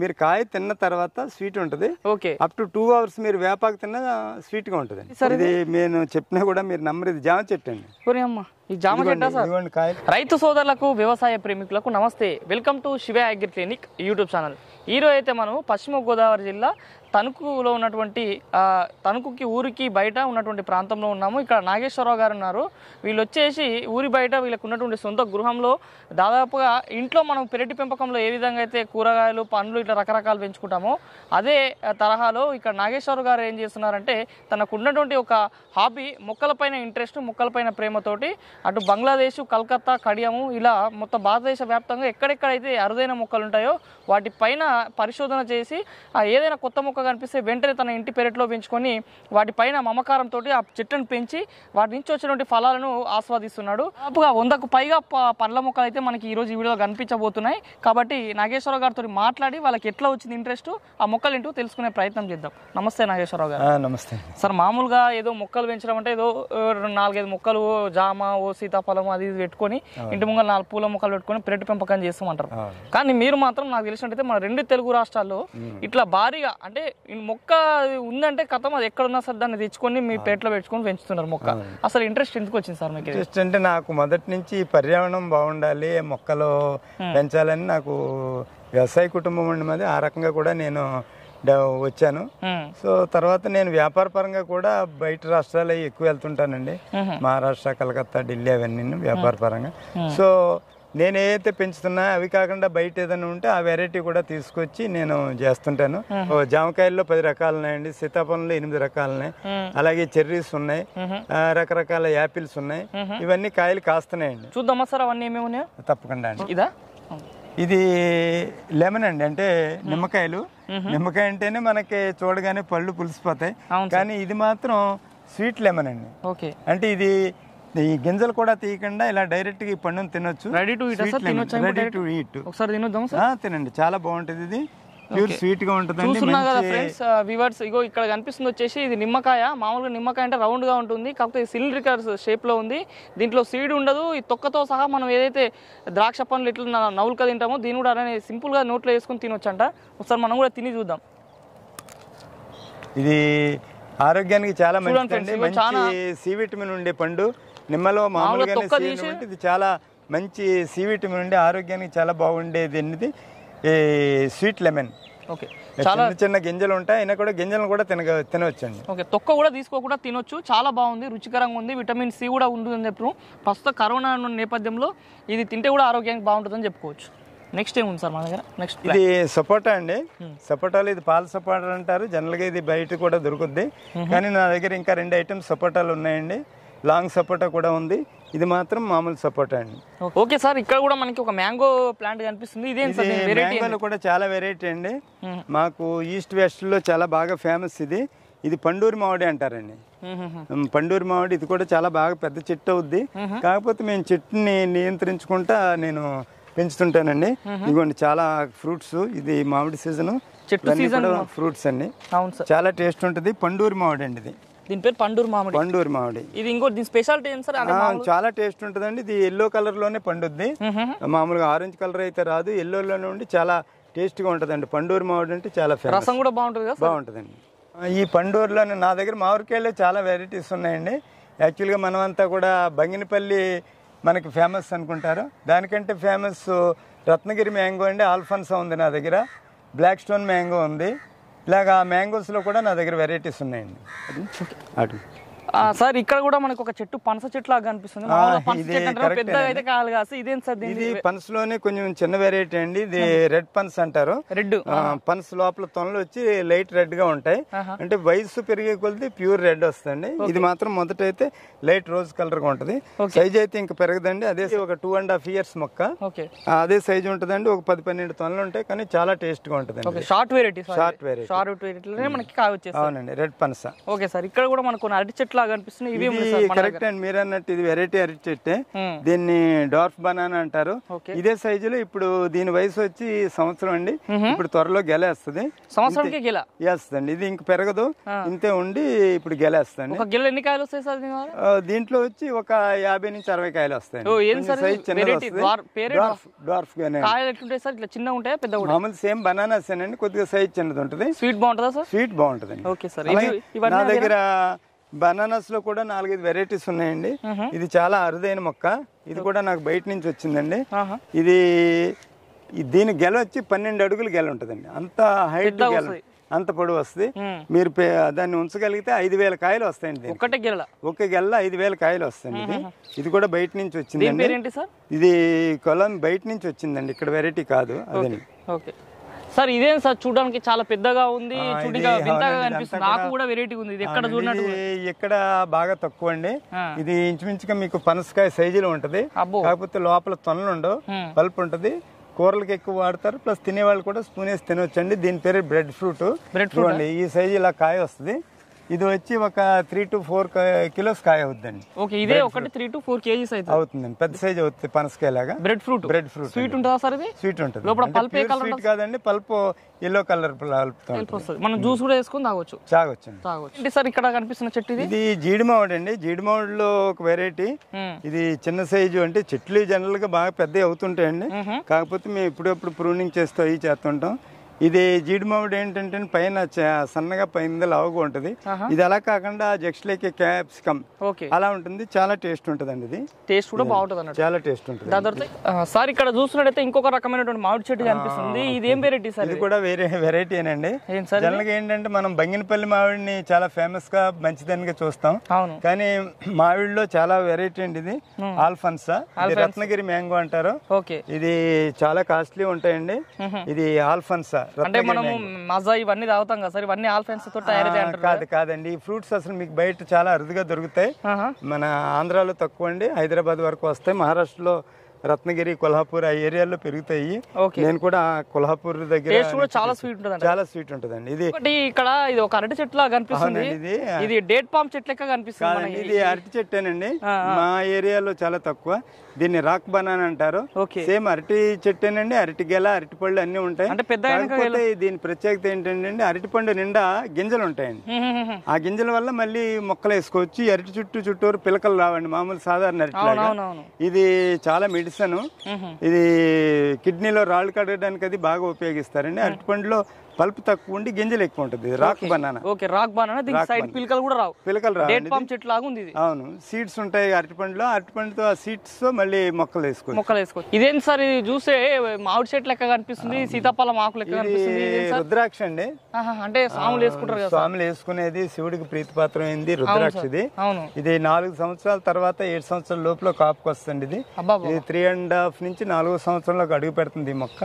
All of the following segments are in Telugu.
మీరు కాయ తిన్న తర్వాత స్వీట్ ఉంటుంది అప్ టు టూ అవర్స్ మీరు వేపాకు తిన్న స్వీట్ గా ఉంటుంది ఇది నేను చెప్పినా కూడా మీరు నమ్మరు ఇది జామ చెట్టు అండి జామ రైతు సోదరులకు వ్యవసాయ ప్రేమికులకు నమస్తే welcome to Shiva agri clinic YouTube channel ఈరోజు అయితే మనం పశ్చిమ గోదావరి జిల్లా తణుకులో ఉన్నటువంటి తణుకుకి ఊరికి బయట ఉన్నటువంటి ప్రాంతంలో ఉన్నాము ఇక్కడ నాగేశ్వరరావు గారు ఉన్నారు వీళ్ళు వచ్చేసి ఊరి బయట వీళ్ళకు ఉన్నటువంటి సొంత గృహంలో దాదాపుగా ఇంట్లో మనం పెరటి పెంపకంలో ఏ విధంగా అయితే కూరగాయలు పండ్లు ఇట్లా రకరకాలు పెంచుకుంటామో అదే తరహాలో ఇక్కడ నాగేశ్వరరావు గారు ఏం చేస్తున్నారంటే తనకు ఉన్నటువంటి ఒక హాబీ మొక్కలపైన ఇంట్రెస్ట్ మొక్కలపైన ప్రేమతోటి అటు బంగ్లాదేశ్ కలకత్తా కడియము ఇలా మొత్తం భారతదేశ వ్యాప్తంగా ఎక్కడెక్కడైతే అరుదైన మొక్కలు ఉంటాయో వాటిపైన పరిశోధన చేసి ఏదైనా కొత్త మొక్క మొక్క కనిపిస్తే వెంటనే తన ఇంటి పెరట్లో పెంచుకొని వాటిపైన మమకారంతో ఆ చెట్లను పెంచి వాటి నుంచి వచ్చినటువంటి ఫలాలను ఆస్వాదిస్తున్నాడు అప్పుగా వందకు పైగా పండ్ల మొక్కలు అయితే మనకి ఈరోజు ఈ వీడియోలో కనిపించబోతున్నాయి కాబట్టి నాగేశ్వరరావు గారితో మాట్లాడి వాళ్ళకి ఎట్లా వచ్చింది ఇంట్రెస్ట్ ఆ మొక్కలు ఏంటో తెలుసుకునే ప్రయత్నం చేద్దాం నమస్తే నాగేశ్వరరావు గారు నమస్తే సార్ మామూలుగా ఏదో మొక్కలు పెంచడం అంటే ఏదో నాలుగైదు మొక్కలు జామ ఓ సీతాఫలం అది పెట్టుకొని ఇంటి ముంగల నాలుగు పూల మొక్కలు పెట్టుకొని పెరటి పెంపకం చేస్తామంటారు కానీ మీరు మాత్రం నాకు తెలిసినట్టయితే మన రెండు తెలుగు రాష్ట్రాల్లో ఇట్లా భారీగా అంటే మొక్క ఉందంటే కథం అది ఎక్కడున్నా సార్ దాన్ని తెచ్చుకొని మీ పేట్లో పెట్టుకొని పెంచుతున్నారు మొక్క అసలు ఇంట్రెస్ట్ ఎందుకు వచ్చింది సార్ మీకు ఇంట్రెస్ట్ అంటే నాకు మొదటి నుంచి పర్యావరణం బాగుండాలి మొక్కలు పెంచాలని నాకు వ్యవసాయ కుటుంబం ఉండి మాది ఆ రకంగా కూడా నేను వచ్చాను సో తర్వాత నేను వ్యాపార పరంగా కూడా బయట రాష్ట్రాలు ఎక్కువ వెళ్తుంటానండి మహారాష్ట్ర కలకత్తా ఢిల్లీ అవన్నీ వ్యాపార పరంగా సో నేను ఏదైతే పెంచుతున్నా అవి కాకుండా బయట ఏదైనా ఉంటే ఆ వెరైటీ కూడా తీసుకొచ్చి నేను చేస్తుంటాను జామకాయల్లో పది రకాలు ఉన్నాయండి సీతాఫలంలో ఎనిమిది రకాలు ఉన్నాయి అలాగే చెర్రీస్ ఉన్నాయి రకరకాల యాపిల్స్ ఉన్నాయి ఇవన్నీ కాయలు కాస్తున్నాయండి చూద్దామా సార్ అవన్నీ ఏమేమి తప్పకుండా అండి ఇదా ఇది లెమన్ అండి అంటే నిమ్మకాయలు నిమ్మకాయ అంటేనే మనకి చూడగానే పళ్ళు పులిసిపోతాయి కానీ ఇది మాత్రం స్వీట్ లెమన్ అండి అంటే ఇది ఈ గింజలు కూడా తీయకుండా ఇలా డైరెక్ట్ గా ఈ పండును తినొచ్చు ready to ready to eat ఒకసారి తినొద్దాం సార్ తినండి చాలా బాగుంటుంది ఇది ప్యూర్ స్వీట్ గా ఉంటుంది చూస్తున్నా కదా ఫ్రెండ్స్ వివర్స్ ఇగో ఇక్కడ కనిపిస్తుంది వచ్చేసి ఇది నిమ్మకాయ మామూలుగా నిమ్మకాయ అంటే రౌండ్ గా ఉంటుంది కాకపోతే సిలిండ్రికర్ షేప్ లో ఉంది దీంట్లో సీడ్ ఉండదు ఈ తొక్కతో సహా మనం ఏదైతే ద్రాక్ష పండ్లు ఇట్లా నవ్వులక తింటామో దీని కూడా అలానే సింపుల్ గా నోట్లో వేసుకుని తినొచ్చంట ఒకసారి మనం కూడా తిని చూద్దాం ఇది ఆరోగ్యానికి చాలా మంచిది చాలా సి విటమిన్ ఉండే పండు నిమ్మలో మామూలుగానే ఇది చాలా మంచి సి విటమిన్ ఉండే ఆరోగ్యానికి చాలా బాగుండేది అనేది స్వీట్ లెమన్ ఓకే చాలా చిన్న గింజలు ఉంటాయి అయినా కూడా గింజలను కూడా తినగ తినవచ్చండి ఓకే తొక్క కూడా తీసుకోకుండా తినొచ్చు చాలా బాగుంది రుచికరంగా ఉంది విటమిన్ సి కూడా ఉంటుందని చెప్పు ప్రస్తుత కరోనా నేపథ్యంలో ఇది తింటే కూడా ఆరోగ్యానికి బాగుంటుందని చెప్పుకోవచ్చు నెక్స్ట్ ఏముంది సార్ మా దగ్గర నెక్స్ట్ ఇది సపోటా అండి hmm. సపోటాలు ఇది పాల సపోటా అంటారు జనరల్గా ఇది బయట కూడా దొరుకుద్ది hmm. కానీ నా దగ్గర ఇంకా రెండు ఐటమ్స్ సపోటాలు ఉన్నాయండి లాంగ్ సపోటా కూడా ఉంది ఇది మాత్రం మామూలు సపోటా అండి ఓకే సార్ ఇక్కడ కూడా మనకి ఒక మ్యాంగో ప్లాంట్ కనిపిస్తుంది ఇదే మ్యాంగోలు మ్యాంగోలో కూడా చాలా వెరైటీ అండి మాకు ఈస్ట్ వెస్ట్లో చాలా బాగా ఫేమస్ ఇది ఇది పండూరి మామిడి అంటారండి పండూరి మామిడి ఇది కూడా చాలా బాగా పెద్ద చెట్టు అవుద్ది కాకపోతే మేము చెట్టుని నియంత్రించుకుంటా నేను పెంచుతుంటానండి ఇదిగోండి చాలా ఫ్రూట్స్ ఇది మామిడి సీజన్ చెట్టు ఫ్రూట్స్ అండి చాలా టేస్ట్ ఉంటుంది పండూరి మామిడి అండి ఇది దీని పేరు పండూరు మామిడి పండూరు మామిడి ఇది ఇంకో దీని స్పెషాలిటీ ఏం సార్ చాలా టేస్ట్ ఉంటుందండి ఇది ఎల్లో కలర్ లోనే పండుద్ది మామూలుగా ఆరెంజ్ కలర్ అయితే రాదు లోనే ఉండి చాలా టేస్ట్ గా ఉంటుందండి పండూరు మామిడి అంటే చాలా రసం కూడా బాగుంటుంది బాగుంటుందండి ఈ పండూరులోనే నా దగ్గర మామిడికాయలు చాలా వెరైటీస్ ఉన్నాయండి యాక్చువల్గా మనమంతా కూడా బంగినపల్లి మనకి ఫేమస్ అనుకుంటారు దానికంటే ఫేమస్ రత్నగిరి మ్యాంగో అండి ఆల్ఫన్సా ఉంది నా దగ్గర బ్లాక్ స్టోన్ మ్యాంగో ఉంది ఇలాగ మ్యాంగోస్లో కూడా నా దగ్గర వెరైటీస్ ఉన్నాయండి అటు సార్ ఇక్కడ కూడా మనకు ఒక చెట్టు పనస చెట్టు లాగా కనిపిస్తుంది పెద్దగా లోనే కాదు ఇదేం సార్ ఇది కొంచెం చిన్న వెరైటీ అండి ఇది రెడ్ పనస అంటారు రెడ్ పనస లోపల తొనలు వచ్చి లైట్ రెడ్ గా ఉంటాయి అంటే వయసు పెరిగే కొలిది ప్యూర్ రెడ్ వస్తుంది ఇది మాత్రం మొదట అయితే లైట్ రోజ్ కలర్ గా ఉంటది సైజ్ అయితే ఇంకా పెరగదండి అదే ఒక టూ అండ్ హాఫ్ ఇయర్స్ మొక్క అదే సైజ్ ఉంటదండి ఒక పది పన్నెండు తొనలు ఉంటాయి కానీ చాలా టేస్ట్ గా ఉంటది short variety short variety short variety మనకి కావచ్చు అవునండి రెడ్ పనస ఓకే సార్ ఇక్కడ కూడా మనకు అరటి చెట్లు బాగా ఇవి కరెక్ట్ అండి మీరు అన్నట్టు ఇది వెరైటీ అరటి చెట్టే దీన్ని డార్ఫ్ బనానా అంటారు ఇదే సైజులో ఇప్పుడు దీని వయసు వచ్చి సంవత్సరం అండి ఇప్పుడు త్వరలో గెలేస్తుంది సంవత్సరానికి గెల వేస్తుంది ఇది ఇంక పెరగదు ఇంతే ఉండి ఇప్పుడు గెలేస్తుంది గెల ఎన్ని కాయలు వస్తాయి సార్ దీంట్లో వచ్చి ఒక యాభై నుంచి అరవై కాయలు వస్తాయి సైజ్ చిన్న ఉంటాయి పెద్ద మామూలు సేమ్ బనానాస్ అండి కొద్దిగా సైజ్ చిన్నది ఉంటుంది స్వీట్ బాగుంటుందా సార్ స్వీట్ బాగుంటుంది ఓకే సార్ దగ్గర బనానాస్ లో కూడా నాలుగైదు వెరైటీస్ ఉన్నాయండి ఇది చాలా అరుదైన మొక్క ఇది కూడా నాకు బయట నుంచి వచ్చిందండి ఇది దీని గెల వచ్చి పన్నెండు అడుగులు గెల ఉంటుందండి అంత హైట్ గెల అంత పొడి వస్తుంది మీరు దాన్ని ఉంచగలిగితే ఐదు వేల కాయలు వస్తాయండి ఒక గెల ఐదు వేల కాయలు వస్తాయండి ఇది కూడా బయట నుంచి వచ్చిందండి ఇది కొలం బయట నుంచి వచ్చిందండి ఇక్కడ వెరైటీ కాదు అదే సార్ ఇదేం సార్ చూడడానికి చాలా పెద్దగా ఉంది నాకు కూడా వెరైటీ ఉంది ఎక్కడ చూడండి ఇక్కడ బాగా తక్కువ అండి ఇది ఇంచుమించుగా మీకు పనసకాయ లో ఉంటది కాకపోతే లోపల తొనలు ఉండవు పల్ప్ ఉంటది కూరలకు ఎక్కువ వాడతారు ప్లస్ తినేవాళ్ళు కూడా స్పూన్ వేసి తినొచ్చండి దీని పేరు బ్రెడ్ ఫ్రూట్ బ్రెడ్ ఫ్రూట్ అండి ఈ సైజు ఇలా కాయ వస్తుంది ఇది వచ్చి ఒక త్రీ టు ఫోర్ కిలోస్ కాయ అవుద్దండి ఓకే ఇదే ఒకటి త్రీ టు ఫోర్ కేజీస్ అయితే అవుతుందండి పెద్ద సైజ్ అవుతుంది పనసకాయ లాగా bread fruit bread fruit sweet ఉంటుందా సార్ ఇది స్వీట్ ఉంటుంది లోపల పల్ప్ ఏ కలర్ స్వీట్ కాదండి పల్ప్ ఎల్లో కలర్ పల్ప్ మనం జ్యూస్ కూడా వేసుకొని తాగొచ్చు తాగొచ్చు తాగొచ్చు సార్ ఇక్కడ కనిపిస్తున్న చెట్టు ఇది ఇది జీడిమావుడు అండి లో ఒక వెరైటీ hmm. ఇది చిన్న సైజు అంటే చెట్లు జనరల్ గా బాగా పెద్ద అవుతుంటాయండి hmm. కాకపోతే మేము ఇప్పుడప్పుడు ప్రూనింగ్ చేస్తూ అవి చేస్తుంటాం ఇది జీడి మామిడి ఏంటంటే పైన సన్నగా పైన లావుగా ఉంటది ఇది అలా కాకుండా జక్స్ లైక్ క్యాప్సికమ్ అలా ఉంటుంది చాలా టేస్ట్ ఉంటది అండి ఇది టేస్ట్ కూడా బాగుంటుంది అన్నట్టు చాలా టేస్ట్ ఉంటుంది దాని తర్వాత సార్ ఇక్కడ చూస్తున్నట్టయితే ఇంకొక రకమైనటువంటి మామిడి చెట్టు కనిపిస్తుంది ఇది ఏం వెరైటీ సార్ ఇది కూడా వేరే వెరైటీ అండి జనరల్గా ఏంటంటే మనం బంగినపల్లి మామిడిని చాలా ఫేమస్ గా మంచిదనిగా చూస్తాం కానీ మామిడిలో చాలా వెరైటీ అండి ఇది ఆల్ఫన్సా రత్నగిరి మ్యాంగో అంటారు ఇది చాలా కాస్ట్లీ ఉంటాయండి ఇది ఆల్ఫన్సా అంటే మనము మజా ఇవన్నీ తాగుతాం కదా సార్ ఇవన్నీ ఆల్ఫెన్స్ తో తయారు కాదు కాదండి ఈ ఫ్రూట్స్ అసలు మీకు బయట చాలా అరుదుగా దొరుకుతాయి మన ఆంధ్రాలో తక్కువ అండి హైదరాబాద్ వరకు వస్తాయి మహారాష్ట్రలో రత్నగిరి కొల్హాపూర్ ఆ ఏరియాలో పెరుగుతాయి నేను కూడా కొల్హాపూర్ దగ్గర చాలా స్వీట్ ఉంటుంది చాలా స్వీట్ ఉంటుందండి ఇది ఇక్కడ ఇది ఒక అరటి చెట్టు కనిపిస్తుంది ఇది ఇది డేట్ పామ్ చెట్ల కనిపిస్తుంది ఇది అరటి చెట్టేనండి మా ఏరియాలో చాలా తక్కువ దీన్ని రాక్ బనాన్ అంటారు సేమ్ అరటి చెట్టేనండి అరటి గెల అరటి పళ్ళు అన్ని ఉంటాయి అంటే పెద్ద దీని ప్రత్యేకత ఏంటంటే అరటి పండు నిండా గింజలు ఉంటాయండి ఆ గింజల వల్ల మళ్ళీ మొక్కలు వేసుకోవచ్చు అరటి చుట్టూ చుట్టూరు పిలకలు రావండి మామూలు సాధారణ అరటి ఇది చాలా మిడి మెడిసిన్ ఇది కిడ్నీలో రాళ్ళు కడగడానికి అది బాగా ఉపయోగిస్తారండి అరటిపండులో పల్పు తక్కువ ఉండి గింజలు ఎక్కువ ఉంటుంది rock banana okay rock banana దీని సైడ్ పిలకలు కూడా రావు పిలకలు రావు డేట్ పామ్ చెట్టు లాగా ఉంది ఇది అవును సీడ్స్ ఉంటాయి అరటిపండులో అరటిపండుతో ఆ సీడ్స్ తో మళ్ళీ మొక్కలు వేసుకోవచ్చు మొక్కలు వేసుకోవచ్చు ఇదేంటి సార్ ఇది చూసే మామిడి చెట్టు లెక్క కనిపిస్తుంది సీతాఫలం ఆకు లెక్క కనిపిస్తుంది రుద్రాక్ష అండి అంటే స్వాములు వేసుకుంటారు కదా వేసుకునేది శివుడికి ప్రీతిపాత్రం అయింది రుద్రాక్ష ఇది అవును ఇది నాలుగు సంవత్సరాల తర్వాత ఏడు సంవత్సరాల లోపల కాపుకి వస్తుంది ఇది ఇది త్రీ అండ్ హాఫ్ నుంచి నాలుగు సంవత్సరంలో అడుగు పెడుతుంది ఈ మొక్క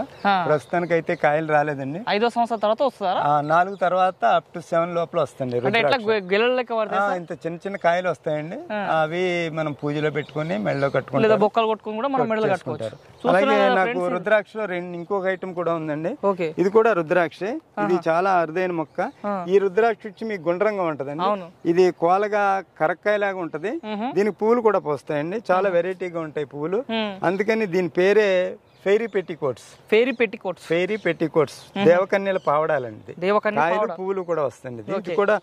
ప్రస్తుతానికి అయితే కాయలు రాలేదండి ఐదో సంవత్సరం తర్వాత వస్తుందా నాలుగు తర్వాత అప్ టు సెవెన్ లోపల వస్తుంది ఇంత చిన్న చిన్న కాయలు వస్తాయండి అవి మనం పూజలో పెట్టుకుని మెడలో కట్టుకుంటాం బొక్కలు కొట్టుకుని కూడా మనం మెడలో కట్టుకుంటారు అలాగే నాకు రుద్రాక్షలో రెండు ఇంకొక ఐటమ్ కూడా ఉందండి ఇది కూడా రుద్రాక్షే ఇది చాలా అరుదైన మొక్క ఈ రుద్రాక్ష వచ్చి మీకు గుండ్రంగా ఉంటదండి ఇది కోలగా కరక్కాయ లాగా ఉంటది దీనికి పువ్వులు కూడా పోస్తాయండి చాలా వెరైటీగా ఉంటాయి పువ్వులు అందుకని దీని పేరే fairy petticoats fairy petticoats fairy petticoats దేవకన్యల పావడాలండి దేవకన్యలు పూలు కూడా వస్తుంది దీనికి కూడా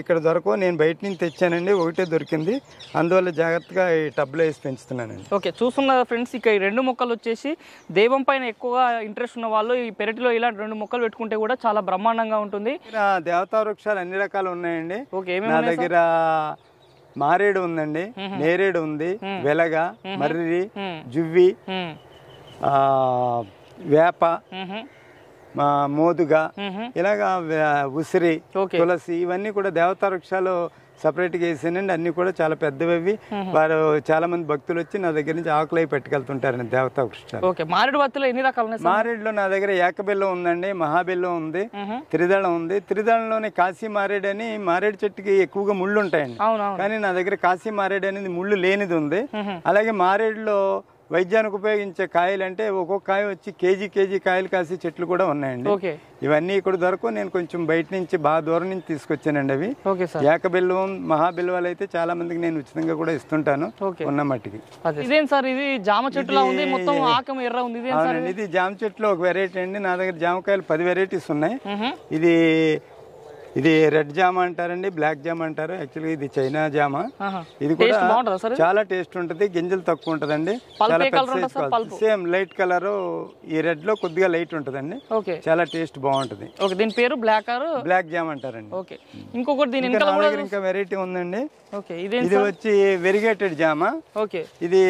ఇక్కడ దొరకవు నేను బయట నుంచి తెచ్చానండి ఒకటే దొరికింది అందువల్ల జాగ్రత్తగా ఈ టబ్లో వేసి పెంచుతున్నానండి ఓకే చూస్తున్న ఫ్రెండ్స్ ఇక ఈ రెండు మొక్కలు వచ్చేసి దేవం పైన ఎక్కువగా ఇంట్రెస్ట్ ఉన్న వాళ్ళు ఈ పెరటిలో ఇలాంటి రెండు మొక్కలు పెట్టుకుంటే కూడా చాలా బ్రహ్మాండంగా ఉంటుంది దేవతా వృక్షాలు అన్ని రకాలు ఉన్నాయండి ఓకే నా దగ్గర మారేడు ఉందండి నేరేడు ఉంది వెలగ మర్రి జువ్వి వేప మోదుగా ఇలాగా ఉసిరి తులసి ఇవన్నీ కూడా దేవతా వృక్షాలు గా వేసానండి అన్ని కూడా చాలా పెద్దవి వారు చాలా మంది భక్తులు వచ్చి నా దగ్గర నుంచి ఆకులై పెట్టుకెళ్తుంటారండి దేవతా వృక్షాలు మారేడు మారేడులో నా దగ్గర ఏకబిల్లం ఉందండి మహాబిల్లం ఉంది త్రిదళం ఉంది త్రిదళంలోనే కాశీ మారేడు అని మారేడు చెట్టుకి ఎక్కువగా ముళ్ళు ఉంటాయండి కానీ నా దగ్గర కాశీ మారేడు అనేది ముళ్ళు లేనిది ఉంది అలాగే మారేడులో వైద్యానికి ఉపయోగించే కాయలు అంటే ఒక్కొక్క కాయ వచ్చి కేజీ కేజీ కాయలు కాసే చెట్లు కూడా ఉన్నాయండి ఇవన్నీ ఇక్కడ దొరకు నేను కొంచెం బయట నుంచి బాగా దూరం నుంచి తీసుకొచ్చానండి అవి ఏకబిల్వం మహాబిల్వాలు అయితే చాలా మందికి నేను ఉచితంగా కూడా ఇస్తుంటాను ఉన్న మట్టికి జామ ఉంది మొత్తం ఇది జామ చెట్లు ఒక వెరైటీ అండి నా దగ్గర జామకాయలు పది వెరైటీస్ ఉన్నాయి ఇది ఇది రెడ్ జామ అంటారండి బ్లాక్ జామ అంటారు యాక్చువల్గా ఇది చైనా జామ ఇది కూడా చాలా టేస్ట్ ఉంటుంది గింజలు తక్కువ ఉంటదండి చాలా సేమ్ లైట్ కలర్ ఈ రెడ్ లో కొద్దిగా లైట్ ఉంటుందండి చాలా టేస్ట్ బాగుంటది దీని పేరు బ్లాక్ బ్లాక్ జామ్ అంటారండి ఇంకొకటి దగ్గర ఇంకా వెరైటీ ఉందండి ఇది వచ్చి వెరిగేటెడ్ జామ ఇది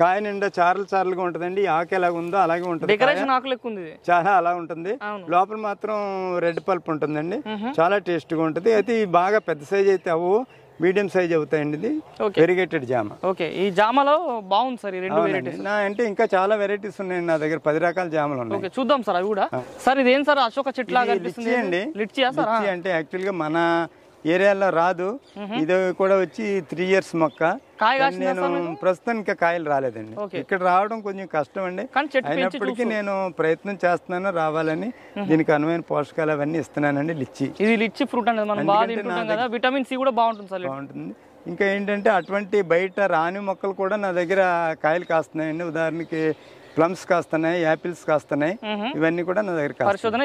కాయ నిండా చార్లు చార్లుగా ఉంటుందండి ఆకు ఎలాగ ఉందో అలాగే ఉంటుంది చాలా అలా ఉంటుంది లోపల మాత్రం రెడ్ పల్ప్ ఉంటుందండి చాలా టేస్ట్గా ఉంటుంది అయితే బాగా పెద్ద సైజ్ అయితే అవు మీడియం సైజ్ అవుతాయండి ఇది వెరిగేటెడ్ జామ ఓకే ఈ జామలో బాగుంది సార్ ఈ రెండు వెరైటీస్ అంటే ఇంకా చాలా వెరైటీస్ ఉన్నాయండి నా దగ్గర పది రకాల జామలు ఉన్నాయి చూద్దాం సార్ అవి కూడా సార్ ఇదేం సార్ అశోక చెట్టు లాగా అండి లిచ్చి అంటే యాక్చువల్గా మన ఏరియాలో రాదు ఇది కూడా వచ్చి త్రీ ఇయర్స్ మొక్క నేను ప్రస్తుతానికి కాయలు రాలేదండి ఇక్కడ రావడం కొంచెం కష్టం అండి అయినప్పటికీ నేను ప్రయత్నం చేస్తున్నాను రావాలని దీనికి అనువైన పోషకాలు అవన్నీ ఇస్తున్నానండి లిచ్చి ఇది లిచ్చి ఫ్రూట్ అనేది విటమిన్ సి కూడా బాగుంటుంది బాగుంటుంది ఇంకా ఏంటంటే అటువంటి బయట రాని మొక్కలు కూడా నా దగ్గర కాయలు కాస్తున్నాయండి ఉదాహరణకి ప్లమ్స్ కాస్తున్నాయి యాపిల్స్ కాస్తున్నాయి ఇవన్నీ కూడా నా దగ్గర పరిశోధన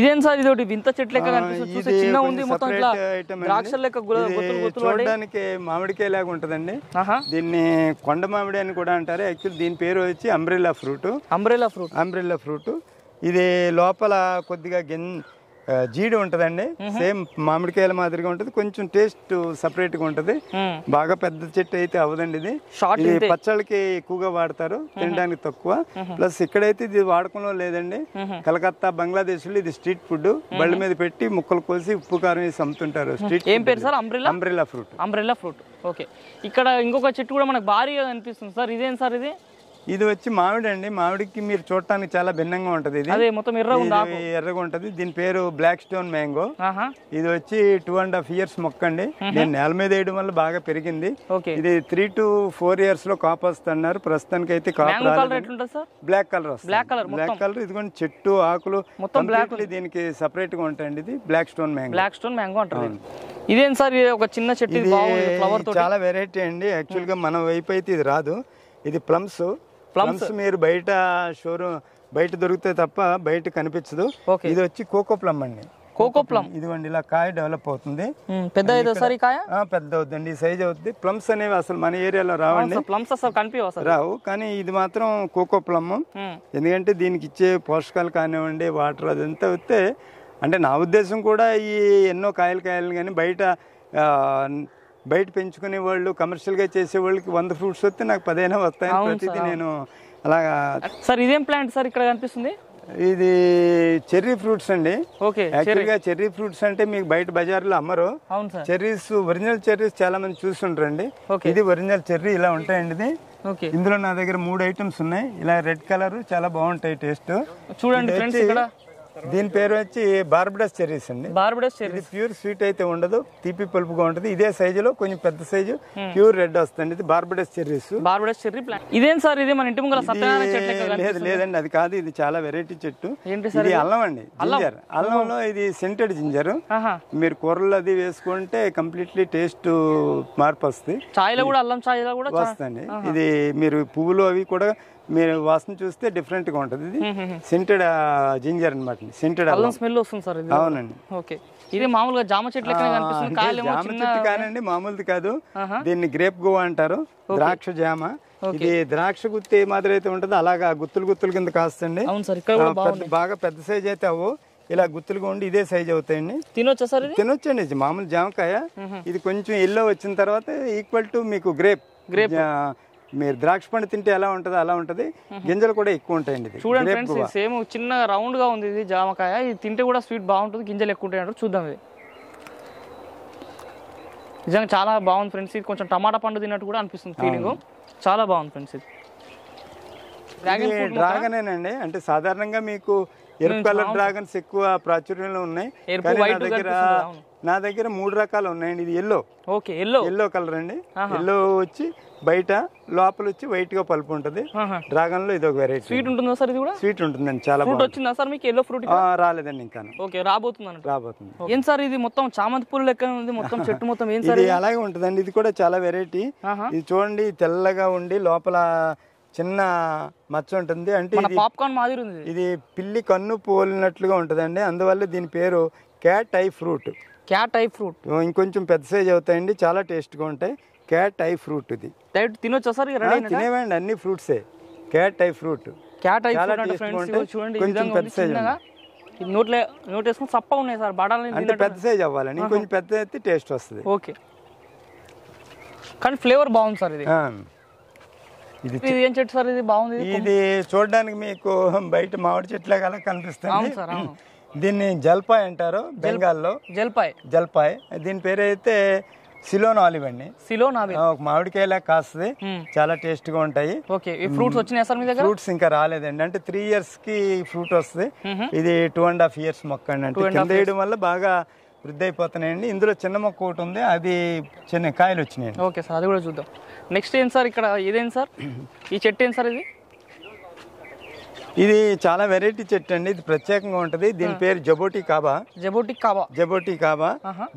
ఇదేం సార్ ఇది వింత చెట్లు లెక్క మొత్తం లెక్క చూడడానికి మామిడికాయ లాగా ఉంటదండి దీన్ని కొండ మామిడి అని కూడా అంటారు యాక్చువల్ దీని పేరు వచ్చి umbrella fruit umbrella fruit umbrella fruit ఇది లోపల కొద్దిగా గిన్ జీడి ఉంటదండి సేమ్ మామిడికాయల మాదిరిగా ఉంటది కొంచెం టేస్ట్ సపరేట్ గా ఉంటది బాగా పెద్ద చెట్టు అయితే అవదండి ఇది పచ్చళ్ళకి ఎక్కువగా వాడతారు తినడానికి తక్కువ ప్లస్ ఇక్కడైతే ఇది వాడకంలో లేదండి కలకత్తా బంగ్లాదేశ్ లో ఇది స్ట్రీట్ ఫుడ్ బళ్ళ మీద పెట్టి ముక్కలు కోసి ఉప్పు కారం వేసి అమ్ముతుంటారు స్ట్రీట్ ఏం పేరు sir umbrella umbrella fruit umbrella fruit okay ఇక్కడ ఇంకొక చెట్టు కూడా మనకు భారీగా కనిపిస్తుంది సార్ ఇదేం సార్ ఇది ఇది వచ్చి మామిడి అండి మామిడికి మీరు చూడటానికి చాలా భిన్నంగా ఉంటది ఇది మొత్తం ఎర్రగా ఉంటది దీని పేరు బ్లాక్ స్టోన్ మ్యాంగో ఇది వచ్చి టూ అండ్ హాఫ్ ఇయర్స్ మొక్క అండి నేను నేల మీద వేయడం వల్ల బాగా పెరిగింది ఇది త్రీ టు ఫోర్ ఇయర్స్ లో కాపు వస్తున్నారు ప్రస్తుతానికి అయితే కాపు black colour black colour black colour ఇది కొన్ని చెట్టు ఆకులు మొత్తం బ్లాక్ దీనికి సపరేట్ గా ఉంటాయండి ఇది black stone mango black stone mango అంటారు ఇదేం సార్ ఒక చిన్న చెట్టు చాలా వెరైటీ అండి యాక్చువల్ గా మన వైపు అయితే ఇది రాదు ఇది ప్లమ్స్ ప్లమ్స్ మీరు బయట షోరూమ్ బయట దొరికితే తప్ప బయట కనిపించదు ఇది వచ్చి కోకో ప్లమ్ అండి కోకో ప్లమ్ ఇదిగోండి ఇలా కాయ డెవలప్ అవుతుంది hmm, పెద్ద కాయ పెద్ద అవుతుంది సైజ్ అవుతుంది ప్లమ్స్ అనేవి అసలు మన ఏరియాలో రావండి ప్లమ్స్ అసలు కనిపించవు రావు కానీ ఇది మాత్రం కోకో ప్లమ్ hmm. ఎందుకంటే దీనికి ఇచ్చే పోషకాలు కానివ్వండి వాటర్ అదంతా వస్తే అంటే నా ఉద్దేశం కూడా ఈ ఎన్నో కాయలు కాయలు కానీ బయట బయట పెంచుకునే వాళ్ళు గా చేసే వాళ్ళకి వంద ఫ్రూట్స్ వస్తే నాకు పదైనా వస్తాయి ప్రతిదీ నేను అలాగా సార్ ఇదేం ప్లాంట్ సార్ ఇక్కడ కనిపిస్తుంది ఇది చెర్రీ ఫ్రూట్స్ అండి యాక్చువల్గా చెర్రీ ఫ్రూట్స్ అంటే మీకు బయట బజార్లో అమ్మరు చెర్రీస్ ఒరిజినల్ చెర్రీస్ చాలా మంది చూస్తుంటారండి ఇది ఒరిజినల్ చెర్రీ ఇలా ఉంటాయండి ఇది ఇందులో నా దగ్గర మూడు ఐటమ్స్ ఉన్నాయి ఇలా రెడ్ కలర్ చాలా బాగుంటాయి టేస్ట్ చూడండి ఇక్కడ దీని పేరు వచ్చి బార్బడస్ చెర్రీస్ అండి బార్బడస్ చెర్రీస్ ప్యూర్ స్వీట్ అయితే ఉండదు తీపి పలుపుగా ఉంటుంది ఇదే సైజులో కొంచెం పెద్ద సైజు hmm. ప్యూర్ రెడ్ వస్తుంది ఇది బార్బడస్ చెర్రీస్ బార్బడస్ చెర్రీ ఇదేం సార్ ఇది మన ఇంటి ముంగల లేదు లేదండి అది కాదు ఇది చాలా వెరైటీ చెట్టు ఇది అల్లం అండి జింజర్ అల్లంలో ఇది సెంటెడ్ జింజర్ మీరు కూరలు అది వేసుకుంటే కంప్లీట్లీ టేస్ట్ మార్పు వస్తుంది లో కూడా అల్లం లో కూడా వస్తుంది ఇది మీరు పువ్వులు అవి కూడా మీరు వాసన చూస్తే డిఫరెంట్గా ఉంటుంది ఇది సింటెడ్ జింజర్ అనమాట సింటెడ్ అల్లం స్మెల్ వస్తుంది సార్ అవునండి ఓకే ఇది మామూలుగా జామ చెట్లు జామ చెట్టు కానండి మామూలుది కాదు దీన్ని గ్రేప్ గోవా అంటారు ద్రాక్ష జామ ఇది ద్రాక్ష గుత్తి ఏ మాదిరి అయితే ఉంటుందో అలాగా గుత్తులు గుత్తులు కింద కాస్తండి బాగా పెద్ద సైజ్ అయితే అవ్వు ఇలా గుత్తులుగా ఉండి ఇదే సైజ్ అవుతాయండి తినొచ్చా సార్ తినొచ్చండి మామూలు జామకాయ ఇది కొంచెం ఎల్లో వచ్చిన తర్వాత ఈక్వల్ టు మీకు గ్రేప్ గ్రేప్ మీరు ద్రాక్ష పండు తింటే ఎలా ఉంటుంది అలా ఉంటుంది గింజలు కూడా ఎక్కువ ఉంటాయండి చూడండి ఫ్రెండ్స్ ఇది సేమ్ చిన్న రౌండ్ గా ఉంది ఇది జామకాయ ఇది తింటే కూడా స్వీట్ బాగుంటుంది గింజలు ఎక్కువ ఉంటాయి అంటారు చూద్దాం ఇది నిజంగా చాలా బాగుంది ఫ్రెండ్స్ ఇది కొంచెం టమాటా పండు తిన్నట్టు కూడా అనిపిస్తుంది ఫీలింగ్ చాలా బాగుంది ఫ్రెండ్స్ ఇది అండి అంటే సాధారణంగా మీకు hmm, ఎరుపు కలర్ డ్రాగన్స్ ఎక్కువ ప్రాచుర్యంలో ఉన్నాయి నా దగ్గర నా దగ్గర మూడు రకాలు ఉన్నాయండి ఇది ఎల్లో ఎల్లో ఎల్లో కలర్ అండి ఎల్లో వచ్చి బయట లోపల వచ్చి వైట్ గా పలుపు ఉంటుంది డ్రాగన్ లో ఇది ఒక వెరైటీ స్వీట్ ఉంటుందా సార్ ఇది కూడా స్వీట్ ఉంటుందండి చాలా ఫ్రూట్ వచ్చిందా సార్ మీకు ఎల్లో ఫ్రూట్ రాలేదండి ఇంకా ఓకే రాబోతుంది రాబోతుంది ఏం సార్ ఇది మొత్తం చామంతి పూలు లెక్క ఉంది మొత్తం చెట్టు మొత్తం ఏం సార్ అలాగే ఉంటుందండి ఇది కూడా చాలా వెరైటీ ఇది చూడండి తెల్లగా ఉండి లోపల చిన్న మచ్చ ఉంటుంది అంటే పాప్కార్న్ మాదిరి ఉంది ఇది పిల్లి కన్ను పోలినట్లుగా ఉంటుందండి అందువల్ల దీని పేరు cat eye fruit cat eye fruit ఇంకొంచెం పెద్ద సైజ్ అవుతాయండి చాలా టేస్ట్గా ఉంటాయి క్యాట్ ఐ ఫ్రూట్ ఇది తినొచ్చు సార్ తినేవండి అన్ని ఫ్రూట్సే cat eye fruit cat eye fruit చూడండి కొంచెం పెద్ద సైజ్ నోట్లే నోట్ వేసుకుని సప్ప ఉన్నాయి సార్ బడాలని అంటే పెద్ద సైజ్ అవ్వాలని కొంచెం పెద్ద అయితే టేస్ట్ వస్తుంది ఓకే కానీ ఫ్లేవర్ బాగుంది సార్ ఇది ఇది ఏం చెట్టు సార్ ఇది బాగుంది ఇది చూడడానికి మీకు బయట మామిడి చెట్ల కనిపిస్తుంది దీన్ని జల్పాయ్ అంటారు బెంగాల్లో జల్పాయ్ జల్పాయ్ దీని పేరు అయితే సిలోన్ ఆలివ్ అండి సిలోన్ ఒక మామిడికాయలా కాస్తుంది చాలా టేస్ట్ గా ఉంటాయి ఓకే ఫ్రూట్స్ వచ్చినాయి సార్ ఫ్రూట్స్ ఇంకా రాలేదండి అంటే త్రీ ఇయర్స్ కి ఫ్రూట్ వస్తుంది ఇది టూ అండ్ హాఫ్ ఇయర్స్ మొక్క అండి అంటే వేయడం వల్ల బాగా వృద్ధి అయిపోతున్నాయండి ఇందులో చిన్న మొక్క ఒకటి ఉంది అది చిన్న కాయలు వచ్చినాయండి ఓకే సార్ అది కూడా చూద్దాం నెక్స్ట్ ఏంటి సార్ ఇక్కడ ఇదేంటి సార్ ఈ చెట్టు ఏంటి సార్ ఇది ఇది చాలా వెరైటీ చెట్టు అండి ఇది ప్రత్యేకంగా ఉంటది దీని పేరు జబోటి కాబా జబోటి కాబా జబోటి కాబా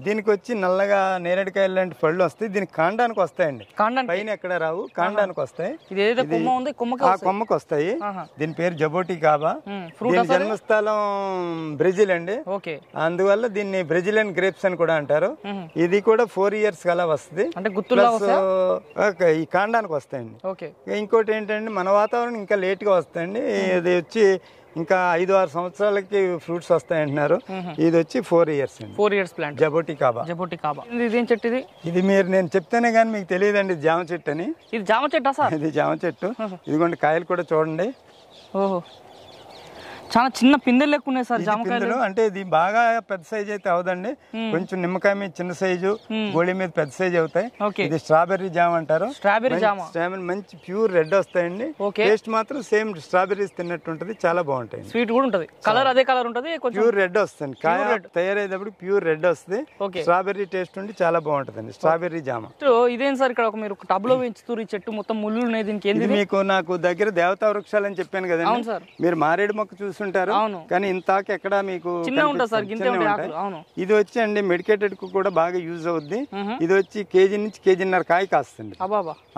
దీనికి వచ్చి నల్లగా నేరడికాయ లాంటి పళ్ళు వస్తాయి దీని కాండానికి వస్తాయండి పైన ఎక్కడ రావు కాండానికి వస్తాయి ఆ కొమ్మకు వస్తాయి దీని పేరు జబోటి కాబా దీని జన్మస్థలం బ్రెజిల్ అండి అందువల్ల దీన్ని బ్రెజిలియన్ గ్రేప్స్ అని కూడా అంటారు ఇది కూడా ఫోర్ ఇయర్స్ కలా వస్తుంది ఈ కాండానికి వస్తాయండి ఇంకోటి ఏంటంటే మన వాతావరణం ఇంకా లేట్ గా వస్తాయండి ఇది వచ్చి ఇంకా ఐదు ఆరు సంవత్సరాలకి ఫ్రూట్స్ వస్తాయంటున్నారు ఇది వచ్చి four years four years plant jaboticaba jaboticaba ఏం చెట్టు ఇది ఇది మీరు నేను చెప్తేనే కానీ మీకు తెలియదండి జామ చెట్టు అని ఇది జామ చెట్టు అసలు ఇది జామ చెట్టు ఇదిగోండి కాయలు కూడా చూడండి ఓహో చాలా చిన్న పిందెలు లెక్క ఉన్నాయి సార్ జామకాయలు అంటే ఇది బాగా పెద్ద సైజ్ అయితే అవదండి కొంచెం నిమ్మకాయ మీద చిన్న సైజు గోళీ మీద పెద్ద సైజ్ అవుతాయి ఇది స్ట్రాబెర్రీ జామ్ అంటారు స్ట్రాబెర్రీ జామ్ స్ట్రాబెర్రీ మంచి ప్యూర్ రెడ్ వస్తాయండి టేస్ట్ మాత్రం సేమ్ స్ట్రాబెర్రీస్ తిన్నట్టు ఉంటది చాలా బాగుంటాయి స్వీట్ కూడా ఉంటది కలర్ అదే కలర్ ఉంటది ప్యూర్ రెడ్ వస్తుంది కాయ తయారయ్యేటప్పుడు ప్యూర్ రెడ్ వస్తుంది స్ట్రాబెర్రీ టేస్ట్ ఉండి చాలా బాగుంటుంది స్ట్రాబెర్రీ జామ ఇదేం సార్ ఇక్కడ మీరు టబ్ లో పెంచుతూ ఈ చెట్టు మొత్తం ముళ్ళు ఉన్నాయి దీనికి మీకు నాకు దగ్గర దేవతా వృక్షాలు అని చెప్పాను కదా మీరు మారేడు మొక్క చూసి ఉంటారు కానీ ఇంత ఎక్కడ మీకు ఇది వచ్చి అండి మెడికేటెడ్ కూడా బాగా యూజ్ అవుద్ది ఇది వచ్చి కేజీ నుంచి కేజీన్నర కాయ కాస్తుంది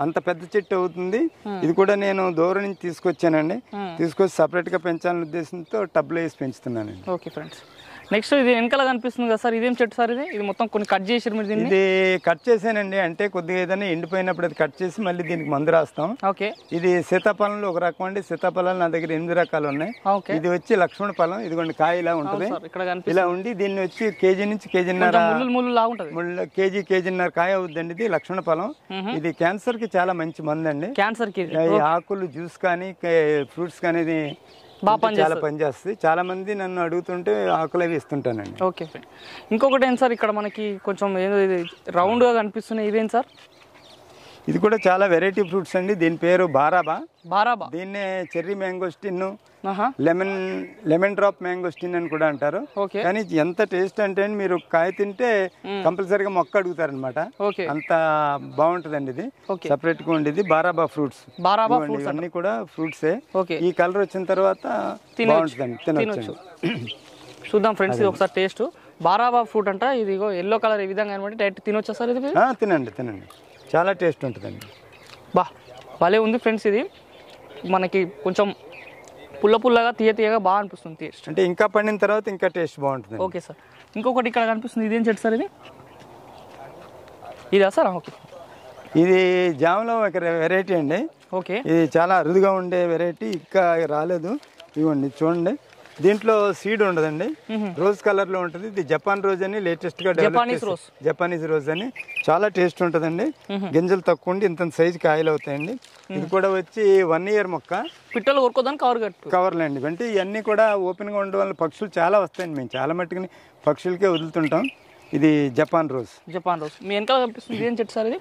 అంత పెద్ద చెట్టు అవుతుంది ఇది కూడా నేను దూరం నుంచి తీసుకొచ్చానండి తీసుకొచ్చి సపరేట్ గా పెంచాలనే ఉద్దేశంతో టబ్లో వేసి పెంచుతున్నానండి ఓకే ఫ్రెండ్స్ నెక్స్ట్ ఇది వెనకాల కనిపిస్తుంది కదా సార్ ఇదేం చెట్టు సార్ ఇది ఇది మొత్తం కొన్ని కట్ చేసి మీరు దీన్ని ఇది కట్ చేశానండి అంటే కొద్దిగా ఏదైనా ఎండిపోయినప్పుడు అది కట్ చేసి మళ్ళీ దీనికి మందు రాస్తాం ఓకే ఇది సీతాఫలంలో ఒక రకం అండి సీతాఫలాలు నా దగ్గర ఎనిమిది రకాలు ఉన్నాయి ఇది వచ్చి లక్ష్మణ ఫలం ఇదిగోండి కాయ ఇలా ఉంటుంది ఇలా ఉండి దీన్ని వచ్చి కేజీ నుంచి కేజీన్నర కేజీ కేజీన్నర కాయ అండి ఇది లక్ష్మణ ఫలం ఇది క్యాన్సర్ కి చాలా మంచి మందు అండి క్యాన్సర్ కి ఆకులు జ్యూస్ కానీ ఫ్రూట్స్ కానీ చాలా పని చేస్తుంది చాలా మంది నన్ను అడుగుతుంటే ఆకులు అవి ఇస్తుంటానండి ఓకే ఇంకొకటి ఏం సార్ ఇక్కడ మనకి కొంచెం ఏదో ఇది రౌండ్గా కనిపిస్తున్నాయి ఇవేం సార్ ఇది కూడా చాలా వెరైటీ ఫ్రూట్స్ అండి దీని పేరు బారాబా బారాబా దీన్నే cherry mangosteen lemon lemon drop mangosteen అని కూడా అంటారు కానీ ఎంత టేస్ట్ అంటే మీరు కాయ తింటే కంపల్సరీగా మొక్క అడుగుతారనమాట అంత బాగుంటదండి ఇది సపరేట్ గా ఉండేది బారాబా ఫ్రూట్స్ బారాబా ఫ్రూట్స్ అన్ని కూడా ఫ్రూట్సే ఈ కలర్ వచ్చిన తర్వాత చూద్దాం ఫ్రెండ్స్ ఇది ఒకసారి టేస్ట్ బారాబా ఫ్రూట్ అంట ఇదిగో ఎల్లో కలర్ ఈ విధంగా డైరెక్ట్ తినొచ్చా సార్ ఇది తినండి తినండి చాలా టేస్ట్ ఉంటుందండి బా భలే ఉంది ఫ్రెండ్స్ ఇది మనకి కొంచెం పుల్ల పుల్లగా తీయ తీయగా బాగా అనిపిస్తుంది టేస్ట్ అంటే ఇంకా పండిన తర్వాత ఇంకా టేస్ట్ బాగుంటుంది ఓకే సార్ ఇంకొకటి ఇక్కడ కనిపిస్తుంది ఇదేం చెట్టు సార్ ఇది ఇదా సార్ ఓకే ఇది జాములో ఒక వెరైటీ అండి ఓకే ఇది చాలా అరుదుగా ఉండే వెరైటీ ఇంకా రాలేదు ఇవ్వండి చూడండి దీంట్లో సీడ్ ఉండదండి రోజ్ కలర్ లో ఉంటుంది ఇది జపాన్ రోజ్ అని లేటెస్ట్ గా జపానీస్ రోజ్ జపానీస్ రోజ్ అని చాలా టేస్ట్ ఉంటదండి గింజలు తక్కువ ఉండి ఇంత సైజ్ కాయలు అవుతాయండి ఇది కూడా వచ్చి వన్ ఇయర్ మొక్క పిట్టలు ఊరుకోదాన్ని కవర్ కవర్లు అండి అంటే ఇవన్నీ కూడా ఓపెన్ గా ఉండడం వల్ల పక్షులు చాలా వస్తాయండి మేము చాలా మట్టుకుని పక్షులకే వదులుతుంటాం ఇది జపాన్ రోజ్ జపాన్ రోజ్ మీ ఎంత కనిపిస్తుంది ఏం చెట్టు సార్ ఇది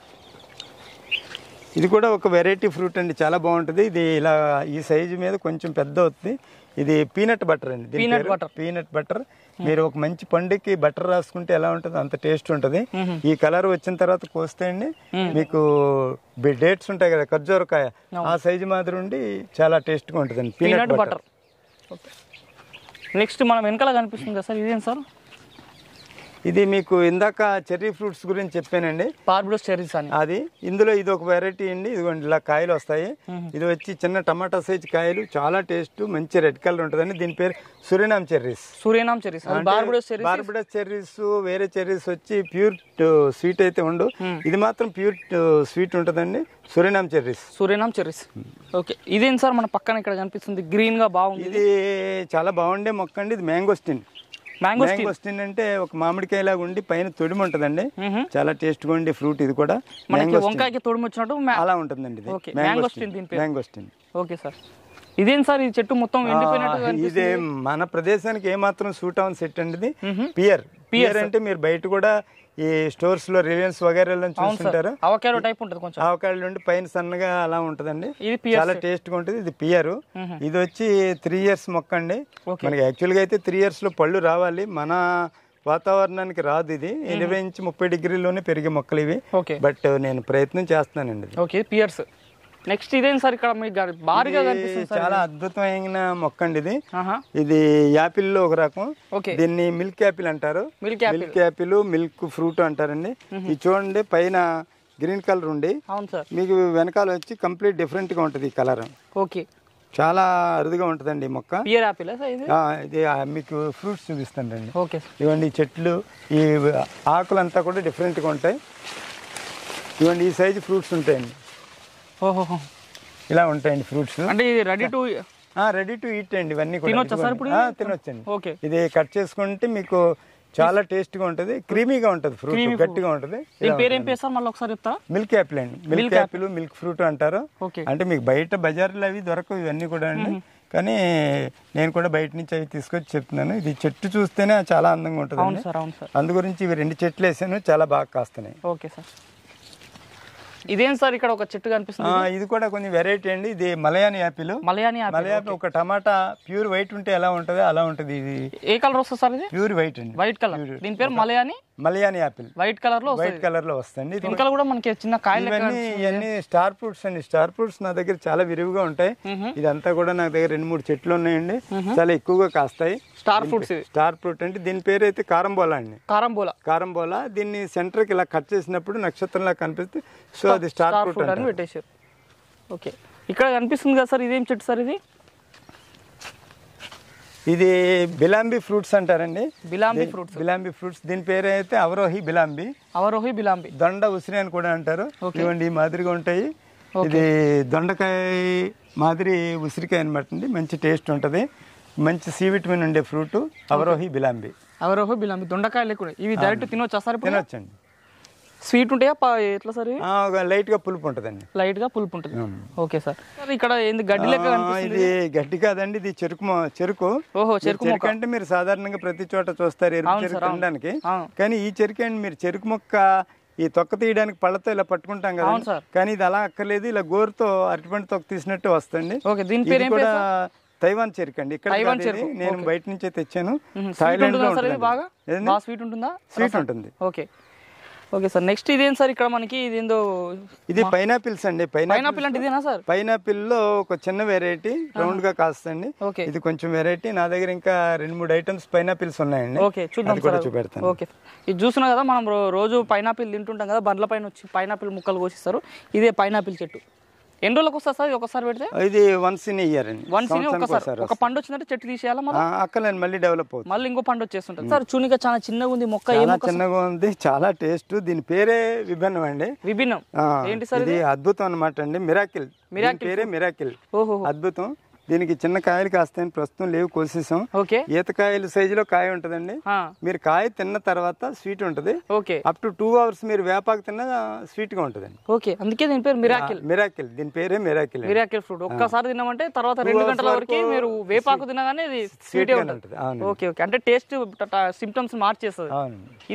ఇది కూడా ఒక వెరైటీ ఫ్రూట్ అండి చాలా బాగుంటుంది ఇది ఇలా ఈ సైజు మీద కొంచెం పెద్ద అవుతుంది ఇది పీనట్ బటర్ అండి పీనట్ బటర్ పీనట్ బటర్ మీరు ఒక మంచి పండుకి బటర్ రాసుకుంటే ఎలా ఉంటుంది అంత టేస్ట్ ఉంటుంది ఈ కలర్ వచ్చిన తర్వాత కోస్తే అండి మీకు డేట్స్ ఉంటాయి కదా ఖర్జూరకాయ ఆ సైజు మాదిరి ఉండి చాలా టేస్ట్గా ఉంటుంది పీనట్ బటర్ నెక్స్ట్ మనం వెనకాల కనిపిస్తుంది కదా సార్ ఇదేం సార్ ఇది మీకు ఇందాక చెర్రీ ఫ్రూట్స్ గురించి చెప్పానండి పార్బుడోస్ చెర్రీస్ అని అది ఇందులో ఇది ఒక వెరైటీ అండి ఇదిగోండి ఇలా కాయలు వస్తాయి ఇది వచ్చి చిన్న టమాటా సైజ్ కాయలు చాలా టేస్ట్ మంచి రెడ్ కలర్ ఉంటుందండి దీని పేరు Surinam cherries Surinam cherries Barbados cherries వేరే చెర్రీస్ వచ్చి ప్యూర్ స్వీట్ అయితే ఉండు ఇది మాత్రం ప్యూర్ స్వీట్ ఉంటుందండి Surinam cherries Surinam cherries okay ఇదేం సార్ మన పక్కన ఇక్కడ కనిపిస్తుంది గ్రీన్ గా బాగుంది ఇది చాలా బాగుండే మొక్క అండి ఇది మ్యాంగోస్టిన్ మ్యాంగోస్టిన్ అంటే ఒక మామిడికాయ లాగా ఉండి పైన తొడిమి ఉంటదండి చాలా టేస్ట్ గా ఉండి ఫ్రూట్ ఇది కూడా మనకి వంకాయకి తొడిమి వచ్చినట్టు అలా ఉంటుందండి మ్యాంగోస్టిన్ మ్యాంగోస్టిన్ ఓకే సార్ ఇదేం సార్ ఈ చెట్టు మొత్తం ఇది మన ప్రదేశానికి ఏమాత్రం సూట్ అవన్ సెట్ అండి పియర్ పియర్ అంటే మీరు బయట కూడా ఈ స్టోర్స్ లో రిలయన్స్ వగైరాలో చూస్తుంటారు అవకాడో టైప్ ఉంటుంది కొంచెం అవకాడో నుండి పైన సన్నగా అలా ఉంటదండి ఇది చాలా టేస్ట్ గా ఉంటుంది ఇది పియర్ ఇది వచ్చి త్రీ ఇయర్స్ మొక్క అండి మనకి యాక్చువల్ గా అయితే త్రీ ఇయర్స్ లో పళ్ళు రావాలి మన వాతావరణానికి రాదు ఇది ఇరవై నుంచి ముప్పై డిగ్రీలోనే పెరిగే మొక్కలు ఇవి బట్ నేను ప్రయత్నం చేస్తున్నానండి ఓకే పియర్స్ నెక్స్ట్ ఇదేం సార్ ఇక్కడ మీకు భారీగా కనిపిస్తుంది చాలా అద్భుతమైన మొక్క అండి ఇది ఇది యాపిల్ లో ఒక రకం దీన్ని మిల్క్ యాపిల్ అంటారు milk milk apple milk fruit అంటారండి ఇది చూడండి పైన గ్రీన్ కలర్ ఉండి అవును సార్ మీకు వెనకాల వచ్చి కంప్లీట్ డిఫరెంట్ గా ఉంటది ఈ కలర్ ఓకే చాలా అరుదుగా ఉంటుందండి మొక్క ఇది మీకు ఫ్రూట్స్ చూపిస్తానండి ఓకే ఇవ్వండి చెట్లు ఈ ఆకులంతా కూడా డిఫరెంట్ గా ఉంటాయి ఇవ్వండి ఈ సైజు ఫ్రూట్స్ ఉంటాయండి ఓహో ఇలా ఉంటాయండి ఫ్రూట్స్ అంటే ఇది ready to ready to eat అండి ఇవన్నీ తినొచ్చండి ఓకే ఇది కట్ చేసుకుంటే మీకు చాలా టేస్ట్ గా ఉంటది క్రీమీగా ఉంటది ఫ్రూట్ గట్టిగా ఉంటది మిల్క్ యాపిల్ అండి మిల్క్ యాపిల్ మిల్క్ ఫ్రూట్ అంటారు అంటే మీకు బయట బజార్లో అవి దొరకవు ఇవన్నీ కూడా అండి కానీ నేను కూడా బయట నుంచి అవి తీసుకొచ్చి చెప్తున్నాను ఇది చెట్టు చూస్తేనే చాలా అందంగా ఉంటుంది అందు గురించి ఇవి రెండు చెట్లు వేసాను చాలా బాగా కాస్తున్నాయి ఓకే సార్ ఇదేం సార్ ఇక్కడ ఒక చెట్టు కనిపిస్తుంది ఇది కూడా కొన్ని వెరైటీ అండి ఇది మలయాని యాపిల్ మలయాని మలయాపిల్ ఒక టమాటా ప్యూర్ వైట్ ఉంటే ఎలా ఉంటది అలా ఉంటది ఇది ఏ కలర్ వస్తుంది సార్ ఇది ప్యూర్ వైట్ అండి వైట్ కలర్ దీని పేరు మలయాని మలయాని యాపిల్ వైట్ కలర్ లో వైట్ కలర్ లో వస్తుంది వెనకాల కూడా మనకి చిన్న కాయలు ఇవన్నీ స్టార్ ఫ్రూట్స్ అండి స్టార్ ఫ్రూట్స్ నా దగ్గర చాలా విరివిగా ఉంటాయి ఇదంతా కూడా నా దగ్గర రెండు మూడు చెట్లు ఉన్నాయండి చాలా ఎక్కువగా కాస్తాయి స్టార్ ఫ్రూట్స్ స్టార్ ఫ్రూట్ అంటే దీని పేరు అయితే కారంబోలా అండి కారంబోలా కారంబోలా దీన్ని సెంటర్ కి ఇలా కట్ చేసినప్పుడు నక్షత్రంలా కనిపిస్తే సో స్టార్ ఫ్రూట్ అని పెట్టేశారు ఓకే ఇక్కడ కనిపిస్తుంది కదా సార్ ఇదేం చెట్టు సార్ ఇది ఇది బిలాంబి ఫ్రూట్స్ అంటారండి బిలాంబి ఫ్రూట్స్ బిలాంబి ఫ్రూట్స్ దీని పేరు అయితే అవరోహి బిలాంబి అవరోహి బిలాంబి దొండ ఉసిరి అని కూడా అంటారు ఇవ్వండి ఈ మాదిరిగా ఉంటాయి ఇది దొండకాయ మాదిరి ఉసిరికాయ అనమాట అండి మంచి టేస్ట్ ఉంటుంది మంచి సి విటమిన్ ఉండే fruit Averrhoa bilimbi Averrhoa bilimbi దొండకాయలు కూడా ఇవి డైరెక్ట్ తినొచ్చా సార్ తినొచ్చండి స్వీట్ ఉంటాయా ఎట్లా సార్ లైట్ గా పులుపు ఉంటుందండి లైట్ గా పులుపు ఉంటుంది ఓకే సార్ ఇక్కడ ఏంది గడ్డి లెక్క ఇది గడ్డి కాదండి ఇది చెరుకు చెరుకు ఓహో చెరుకు చెరుకు అంటే మీరు సాధారణంగా ప్రతి చోట చూస్తారు ఎరుపు చెరుకు తినడానికి కానీ ఈ చెరుకు అండి మీరు చెరుకు మొక్క ఈ తొక్క తీయడానికి పళ్ళతో ఇలా పట్టుకుంటాం కదా కానీ ఇది అలా అక్కర్లేదు ఇలా గోరుతో అరటిపండు తొక్క తీసినట్టు వస్తుంది కూడా తైవాన్ చెరుకు అండి ఇక్కడ నేను బయట నుంచే తెచ్చాను స్వీట్ ఉంటుందా స్వీట్ ఉంటుంది ఓకే ఓకే సార్ నెక్స్ట్ ఇదేం సార్ ఇక్కడ మనకి ఇదేందో ఇది పైనాపిల్స్ అండి పైనాపిల్ అంటే ఇదేనా సార్ పైనాపిల్ లో ఒక చిన్న వెరైటీ రౌండ్ గా కాస్తండి ఓకే ఇది కొంచెం వెరైటీ నా దగ్గర ఇంకా రెండు మూడు ఐటమ్స్ పైనాపిల్స్ ఉన్నాయండి ఓకే చూద్దాం కూడా చూపెడతాను ఓకే ఇది చూస్తున్నాం కదా మనం రోజు పైనాపిల్ తింటుంటాం కదా బండ్ల పైన వచ్చి పైనాపిల్ ముక్కలు కోసిస్తారు ఇదే పైనాపిల్ చెట్టు ఎన్ని రోజులకు వస్తా సార్ ఒకసారి పెడితే ఇది వన్స్ ఇన్ ఇయర్ అండి వన్స్ ఇన్ ఒకసారి ఒక పండు వచ్చినట్టు చెట్టు తీసేయాలా నేను మళ్ళీ డెవలప్ అవుతుంది మళ్ళీ ఇంకో పండు వచ్చేస్తుంటుంది సార్ చూనిక చాలా చిన్నగా ఉంది మొక్క చిన్నగా ఉంది చాలా టేస్ట్ దీని పేరే విభిన్నం అండి విభిన్నం ఏంటి సార్ ఇది అద్భుతం అనమాట అండి మిరాకిల్ మిరాకిల్ పేరే మిరాకిల్ ఓహో అద్భుతం దీనికి చిన్న కాయలు కాస్తాయని ప్రస్తుతం లేవు కోసేసాం ఈతకాయలు సైజులో కాయ ఉంటదండి మీరు కాయ తిన్న తర్వాత స్వీట్ ఉంటది అప్ టు టూ అవర్స్ మీరు వేపాకు తిన్న స్వీట్ గా ఉంటదండి ఓకే అందుకే దీని పేరు మిరాకిల్ మిరాకిల్ దీని పేరే మిరాకిల్ మిరాకిల్ ఫ్రూట్ ఒక్కసారి తిన్నామంటే తర్వాత రెండు గంటల వరకు మీరు వేపాకు తినగానే ఇది స్వీట్ ఉంటుంది ఓకే ఓకే అంటే టేస్ట్ సిమ్టమ్స్ మార్చేస్తుంది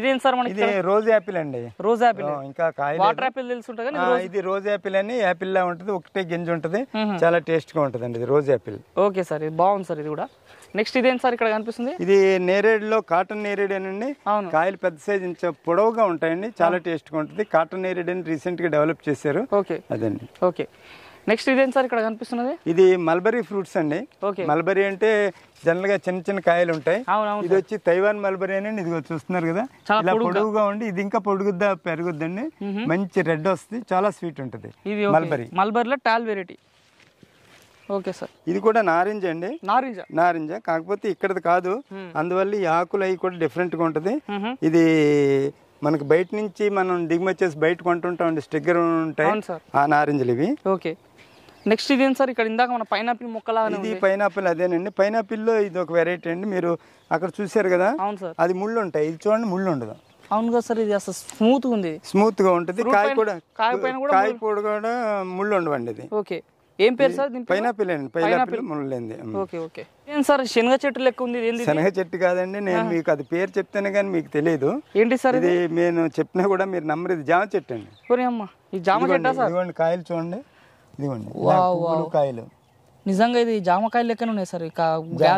ఇదేం సార్ మనకి ఇది రోజ్ యాపిల్ అండి రోజ్ యాపిల్ ఇంకా కాయ వాటర్ యాపిల్ తెలుసు ఇది రోజ్ యాపిల్ అని యాపిల్ లా ఉంటది ఒకటే గింజ ఉంటది చాలా టేస్ట్ గా ఉంటదండి ఇది rose apple apple okay sir ఇది బాగుంది సార్ ఇది కూడా నెక్స్ట్ ఇదేం సార్ ఇక్కడ కనిపిస్తుంది ఇది నేరేడులో కాటన్ నేరేడు అండి కాయలు పెద్ద సైజ్ పొడవుగా ఉంటాయండి చాలా టేస్ట్ గా ఉంటుంది కాటన్ నేరేడ్ అని రీసెంట్ గా డెవలప్ చేశారు ఓకే అదండి ఓకే నెక్స్ట్ ఇదేం సార్ ఇక్కడ కనిపిస్తున్నది ఇది మల్బరీ ఫ్రూట్స్ అండి మల్బరీ అంటే జనరల్ గా చిన్న చిన్న కాయలు ఉంటాయి ఇది వచ్చి తైవాన్ మల్బరీ అని ఇది చూస్తున్నారు కదా చాలా పొడవుగా ఉండి ఇది ఇంకా పొడుగుద్దా పెరుగుద్దండి మంచి రెడ్ వస్తుంది చాలా స్వీట్ ఉంటుంది మల్బరీ మల్బరీలో టాల్ వెరైటీ ఓకే సార్ ఇది కూడా నారింజ అండి నారింజ నారింజ కాకపోతే ఇక్కడది కాదు అందువల్ల ఈ ఆకులు అవి కూడా డిఫరెంట్ గా ఉంటది ఇది మనకు బయట నుంచి మనం దిగుమతి చేసి బయట కొంటుంటామండి స్టిక్కర్ ఉంటాయి ఆ నారింజలు ఇవి ఓకే నెక్స్ట్ ఇది సార్ ఇక్కడ ఇందాక మన పైనాపిల్ మొక్కల ఇది పైనాపిల్ అదేనండి పైనాపిల్ లో ఇది ఒక వెరైటీ అండి మీరు అక్కడ చూసారు కదా అవును సార్ అది ముళ్ళు ఉంటాయి ఇది చూడండి ముళ్ళు ఉండదు అవును కదా సార్ ఇది అసలు స్మూత్ ఉంది స్మూత్ గా ఉంటుంది కాయ కూడా కాయ కూడా ముళ్ళు ఉండవండి ఇది ఓకే ఏం పేరు సార్ పైనాపిల్ అండి పైనాపిల్ ఓకే ఓకే సార్ శనగ చెట్టు లెక్క ఉంది ఏంది శనగ చెట్టు కాదండి నేను మీకు అది పేరు చెప్తేనే కానీ మీకు తెలియదు ఏంటి సార్ ఇది నేను చెప్పినా కూడా మీరు నమ్మరు ఇది జామ చెట్టు అండి అమ్మ ఈ జామ చెట్టా కాయలు చూడండి ఇదిగోండి కాయలు నిజంగా ఇది జామకాయ లెక్కనే ఉన్నాయి సార్ ఇక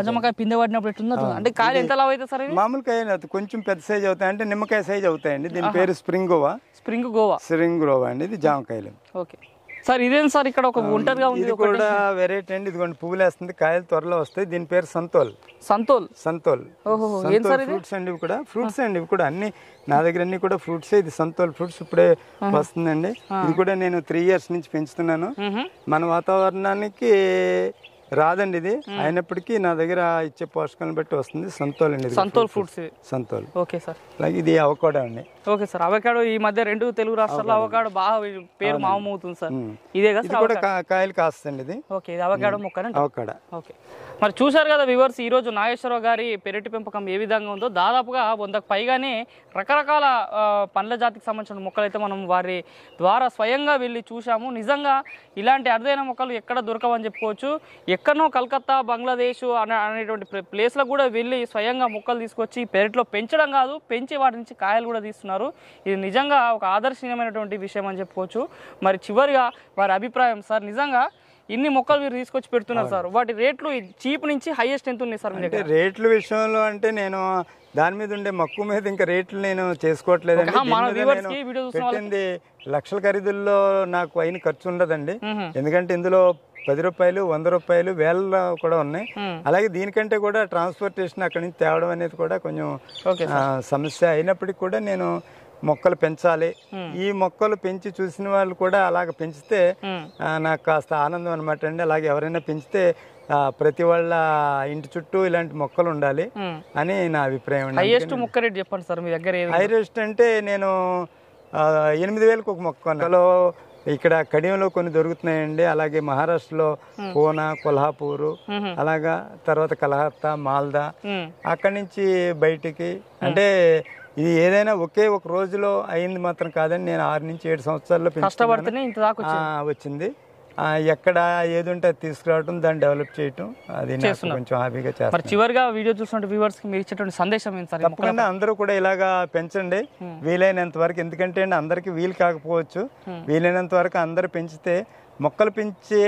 జామకాయ పిందె పడినప్పుడు ఎట్లుందో అంటే కాయలు ఎంత లావు అవుతుంది సార్ మామూలు కాయలు కొంచెం పెద్ద సైజ్ అవుతాయి అంటే నిమ్మకాయ సైజ్ అవుతాయండి దీని పేరు spring guava spring guava spring guava అండి ఇది జామకాయలు ఓకే సార్ ఇదేం సార్ ఇక్కడ ఒక ఒంటరిగా ఉంది ఇది కూడా వెరైటీ అండి ఇదిగోండి పువ్వులు వేస్తుంది కాయలు త్వరలో వస్తాయి దీని పేరు సంతోల్ సంతోల్ సంతోల్ ఫ్రూట్స్ అండి ఇవి కూడా ఫ్రూట్స్ అండి ఇవి కూడా అన్ని నా దగ్గర అన్ని కూడా ఫ్రూట్స్ ఇది సంతోల్ ఫ్రూట్స్ ఇప్పుడే వస్తుందండి ఇది కూడా నేను త్రీ ఇయర్స్ నుంచి పెంచుతున్నాను మన వాతావరణానికి రాదండి ఇది అయినప్పటికీ నా దగ్గర ఇచ్చే పోషకాలను బట్టి వస్తుంది సంతోల్ అండి santol fruits santol okay sir అలాగే ఇది అవకాడ అండి ఓకే సార్ అవకాడో ఈ మధ్య రెండు తెలుగు రాష్ట్రాల్లో అవకాడో బాగా పేరు మామవుతుంది సార్ ఇదే కదా కాయలు కాస్తండి ఇది ఓకే ఇది అవకాడో మొక్క ఓకే మరి చూసారు కదా వివర్స్ ఈ రోజు నాగేశ్వరరావు గారి పెరటి పెంపకం ఏ విధంగా ఉందో దాదాపుగా వందకు పైగానే రకరకాల పండ్ల జాతికి సంబంధించిన మొక్కలు అయితే మనం వారి ద్వారా స్వయంగా వెళ్ళి చూశాము నిజంగా ఇలాంటి అరుదైన మొక్కలు ఎక్కడ దొరకవని చెప్పుకోవచ్చు ఎక్కడో కలకత్తా బంగ్లాదేశ్ అనే అనేటువంటి ప్లేస్లో కూడా వెళ్ళి స్వయంగా మొక్కలు తీసుకొచ్చి పెరట్లో పెంచడం కాదు పెంచి వాటి నుంచి కాయలు కూడా తీస్తున్నారు ఉన్నారు ఇది నిజంగా ఒక ఆదర్శనీయమైనటువంటి విషయం అని చెప్పుకోవచ్చు మరి చివరిగా వారి అభిప్రాయం సార్ నిజంగా ఇన్ని మొక్కలు మీరు తీసుకొచ్చి పెడుతున్నారు సార్ వాటి రేట్లు చీప్ నుంచి హైయెస్ట్ ఎంత ఉన్నాయి సార్ అంటే రేట్ల విషయంలో అంటే నేను దాని మీద ఉండే మక్కువ మీద ఇంకా రేట్లు నేను చేసుకోవట్లేదండి లక్షల ఖరీదుల్లో నాకు అయిన ఖర్చు ఉండదండి ఎందుకంటే ఇందులో పది రూపాయలు వంద రూపాయలు వేల కూడా ఉన్నాయి అలాగే దీనికంటే కూడా ట్రాన్స్పోర్టేషన్ అక్కడి నుంచి తేవడం అనేది కూడా కొంచెం సమస్య అయినప్పటికీ కూడా నేను మొక్కలు పెంచాలి ఈ మొక్కలు పెంచి చూసిన వాళ్ళు కూడా అలాగ పెంచితే నాకు కాస్త ఆనందం అనమాట అండి అలాగే ఎవరైనా పెంచితే ప్రతి వాళ్ళ ఇంటి చుట్టూ ఇలాంటి మొక్కలు ఉండాలి అని నా అభిప్రాయం చెప్పండి సార్ మీ దగ్గర హైరెస్ట్ అంటే నేను ఎనిమిది వేలకు ఒక మొక్క అందులో ఇక్కడ కడియంలో కొన్ని దొరుకుతున్నాయండి అలాగే మహారాష్ట్రలో పూనా కొల్హాపూరు అలాగా తర్వాత కలహత్తా మాల్దా అక్కడి నుంచి బయటికి అంటే ఇది ఏదైనా ఒకే ఒక రోజులో అయింది మాత్రం కాదని నేను ఆరు నుంచి ఏడు సంవత్సరాల్లో వచ్చింది ఎక్కడ ఏది ఉంటే అది తీసుకురావడం దాన్ని డెవలప్ చేయటం అది కొంచెం హ్యాపీగా చేస్తాను చివరిగా వీడియో చూసినట్టు వ్యూవర్స్ కి మీరు ఇచ్చేటువంటి సందేశం ఏంటి సార్ తప్పకుండా అందరూ కూడా ఇలాగా పెంచండి వీలైనంత వరకు ఎందుకంటే అందరికీ వీలు కాకపోవచ్చు వీలైనంత వరకు అందరు పెంచితే మొక్కలు పెంచే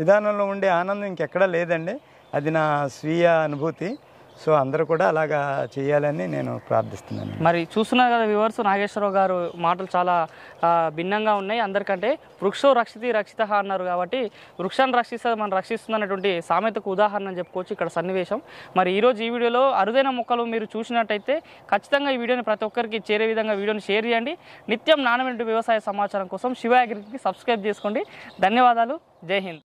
విధానంలో ఉండే ఆనందం ఇంకెక్కడా లేదండి అది నా స్వీయ అనుభూతి సో అందరూ కూడా అలాగా చేయాలని నేను ప్రార్థిస్తున్నాను మరి చూస్తున్నారు కదా వివర్స్ నాగేశ్వరరావు గారు మాటలు చాలా భిన్నంగా ఉన్నాయి అందరికంటే వృక్షం రక్షితి రక్షిత అన్నారు కాబట్టి వృక్షాన్ని రక్షిస్తే మనం రక్షిస్తుందన్నటువంటి సామెతకు ఉదాహరణ చెప్పుకోవచ్చు ఇక్కడ సన్నివేశం మరి ఈరోజు ఈ వీడియోలో అరుదైన మొక్కలు మీరు చూసినట్టయితే ఖచ్చితంగా ఈ వీడియోని ప్రతి ఒక్కరికి చేరే విధంగా వీడియోని షేర్ చేయండి నిత్యం నాణ్యమైన వ్యవసాయ సమాచారం కోసం శివ అగ్రికి సబ్స్క్రైబ్ చేసుకోండి ధన్యవాదాలు జై హింద్